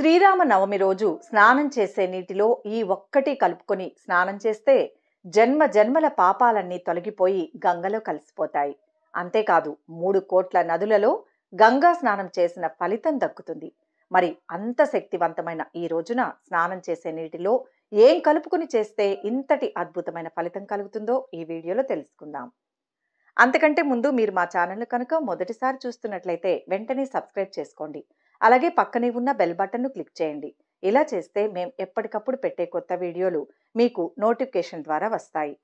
శ్రీరామ నవమి రోజు స్నానం చేసే నీటిలో ఈ ఒక్కటి కలుపుకొని స్నానం చేస్తే జన్మ జన్మల పాపాలన్నీ తొలగిపోయి గంగలో కలిసిపోతాయి అంతేకాదు మూడు కోట్ల నదులలో గంగా స్నానం చేసిన ఫలితం దక్కుతుంది మరి అంత శక్తివంతమైన ఈ రోజున స్నానం చేసే నీటిలో ఏం కలుపుకుని చేస్తే ఇంతటి అద్భుతమైన ఫలితం కలుగుతుందో ఈ వీడియోలో తెలుసుకుందాం అంతకంటే ముందు మీరు మా ఛానల్ కనుక మొదటిసారి చూస్తున్నట్లయితే వెంటనే సబ్స్క్రైబ్ చేసుకోండి అలాగే పక్కనే ఉన్న బెల్ బటన్ను క్లిక్ చేయండి ఇలా చేస్తే మేము ఎప్పటికప్పుడు పెట్టే కొత్త వీడియోలు మీకు నోటిఫికేషన్ ద్వారా వస్తాయి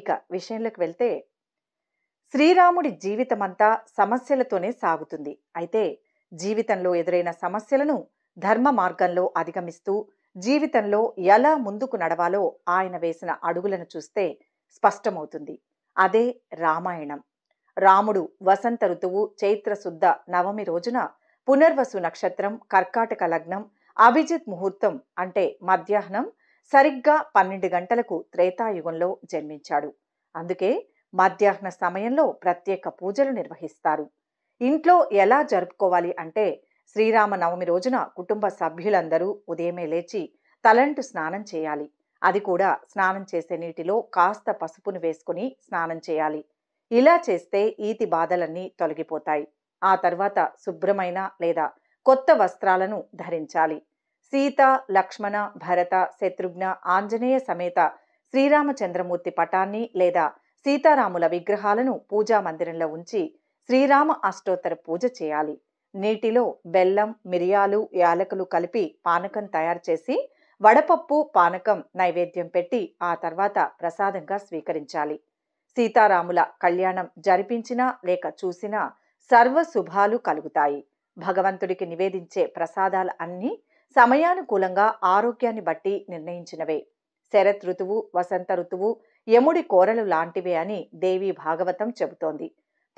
ఇక విషయంలోకి వెళ్తే శ్రీరాముడి జీవితమంతా సమస్యలతోనే సాగుతుంది అయితే జీవితంలో ఎదురైన సమస్యలను ధర్మ మార్గంలో అధిగమిస్తూ జీవితంలో ఎలా ముందుకు నడవాలో ఆయన వేసిన అడుగులను చూస్తే స్పష్టమవుతుంది అదే రామాయణం రాముడు వసంత ఋతువు చైత్రశుద్ధ నవమి రోజున పునర్వసు నక్షత్రం కర్కాటక లగ్నం అభిజిత్ ముహూర్తం అంటే మధ్యాహ్నం సరిగ్గా పన్నెండు గంటలకు త్రేతాయుగంలో జన్మించాడు అందుకే మధ్యాహ్న సమయంలో ప్రత్యేక పూజలు నిర్వహిస్తారు ఇంట్లో ఎలా జరుపుకోవాలి అంటే శ్రీరామనవమి రోజున కుటుంబ సభ్యులందరూ ఉదయమే లేచి తలంటు స్నానం చేయాలి అది కూడా స్నానం చేసే నీటిలో కాస్త పసుపును వేసుకుని స్నానం చేయాలి ఇలా చేస్తే ఈతి బాధలన్నీ తొలగిపోతాయి ఆ తర్వాత శుభ్రమైన లేదా కొత్త వస్త్రాలను ధరించాలి సీత లక్ష్మణ భరత శత్రుఘ్న ఆంజనేయ సమేత శ్రీరామచంద్రమూర్తి పటాన్ని లేదా సీతారాముల విగ్రహాలను పూజా మందిరంలో ఉంచి శ్రీరామ అష్టోత్తర పూజ చేయాలి నీటిలో బెల్లం మిరియాలు యాలకులు కలిపి పానకం తయారు చేసి వడపప్పు పానకం నైవేద్యం పెట్టి ఆ తర్వాత ప్రసాదంగా స్వీకరించాలి సీతారాముల కళ్యాణం జరిపించినా లేక చూసినా సర్వశుభాలు కలుగుతాయి భగవంతుడికి నివేదించే ప్రసాదాలు అన్నీ సమయానుకూలంగా ఆరోగ్యాన్ని బట్టి నిర్ణయించినవే శరత్ ఋతువు వసంత ఋతువు యముడి కోరలు లాంటివే అని దేవి భాగవతం చెబుతోంది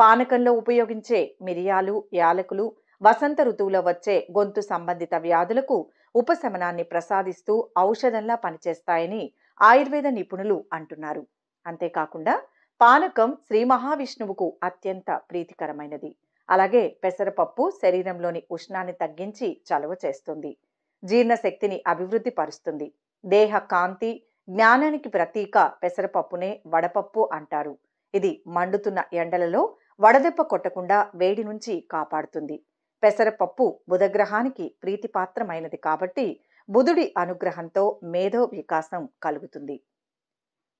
పానకంలో ఉపయోగించే మిరియాలు యాలకులు వసంత ఋతువులో వచ్చే గొంతు సంబంధిత వ్యాధులకు ఉపశమనాన్ని ప్రసాదిస్తూ ఔషధంలా పనిచేస్తాయని ఆయుర్వేద నిపుణులు అంటున్నారు అంతేకాకుండా పానకం శ్రీ మహావిష్ణువుకు అత్యంత ప్రీతికరమైనది అలాగే పెసరపప్పు శరీరంలోని ఉష్ణాన్ని తగ్గించి చలవ చేస్తుంది జీర్ణశక్తిని అభివృద్ధి పరుస్తుంది దేహ కాంతి జ్ఞానానికి ప్రతీక పెసరపప్పునే వడపప్పు అంటారు ఇది మండుతున్న ఎండలలో వడదెప్ప కొట్టకుండా వేడి నుంచి కాపాడుతుంది పెసరపప్పు బుధగ్రహానికి ప్రీతిపాత్రమైనది కాబట్టి బుధుడి అనుగ్రహంతో మేధో వికాసం కలుగుతుంది